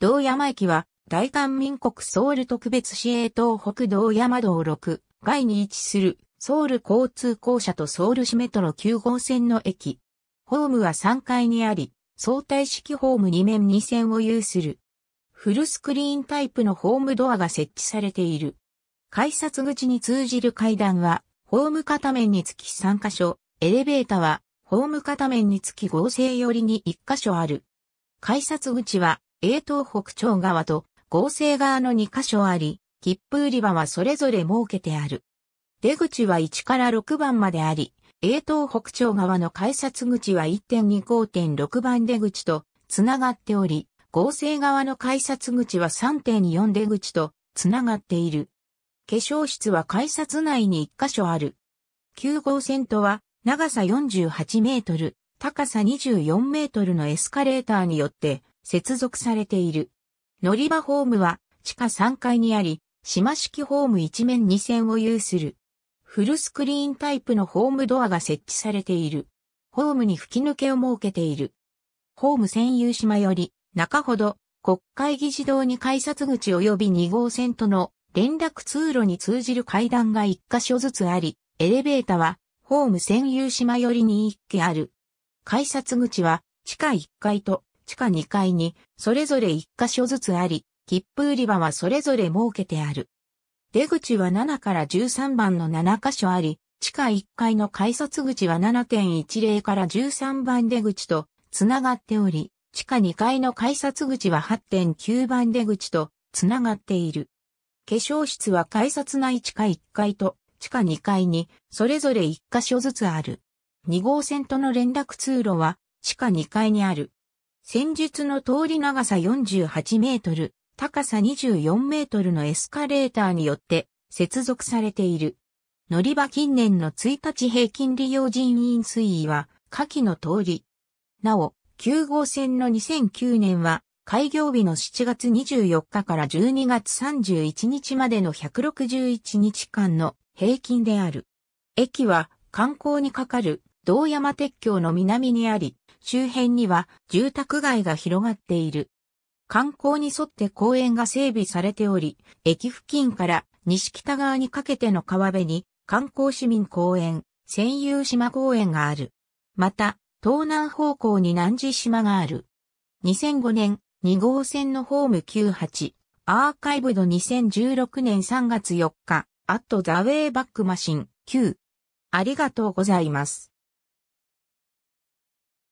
道山駅は、大韓民国ソウル特別市営東北道山道6外に位置するソウル交通公社とソウル市メトロ9号線の駅。ホームは3階にあり、相対式ホーム2面2線を有する。フルスクリーンタイプのホームドアが設置されている。改札口に通じる階段は、ホーム片面につき3箇所、エレベーターは、ホーム片面につき合成寄りに1箇所ある。改札口は、永東北町側と合成側の2カ所あり、切符売り場はそれぞれ設けてある。出口は1から6番まであり、永東北町側の改札口は1.25.6番出口とつながっており、合成側の改札口は3.4出口とつながっている。化粧室は改札内に1箇所ある。9号線とは長さ48メートル、高さ24メートルのエスカレーターによって接続されている。乗り場ホームは地下3階にあり、島式ホーム一面2線を有する。フルスクリーンタイプのホームドアが設置されている。ホームに吹き抜けを設けている。ホーム専有島より、中ほど、国会議事堂に改札口及び2号線との連絡通路に通じる階段が1箇所ずつあり、エレベータは、ホーム専有島よりに1機ある。改札口は、地下1階と地下2階に、それぞれ1箇所ずつあり、切符売り場はそれぞれ設けてある。出口は7から13番の7箇所あり、地下1階の改札口は7.10から13番出口とつながっており、地下2階の改札口は8.9番出口とつながっている。化粧室は改札内地下1階と地下2階にそれぞれ1箇所ずつある。2号線との連絡通路は地下2階にある。戦術の通り長さ48メートル、高さ24メートルのエスカレーターによって接続されている。乗り場近年の1日平均利用人員推移は下記の通り。なお、9号線の2009年は開業日の7月24日から12月31日までの161日間の平均である。駅は観光にかかる道山鉄橋の南にあり、周辺には住宅街が広がっている。観光に沿って公園が整備されており、駅付近から西北側にかけての川辺に観光市民公園、専有島公園がある。また、東南方向に南寺島がある。2005年、2号線のホーム98、アーカイブド2016年3月4日、アットザウェイバックマシン9。ありがとうございます。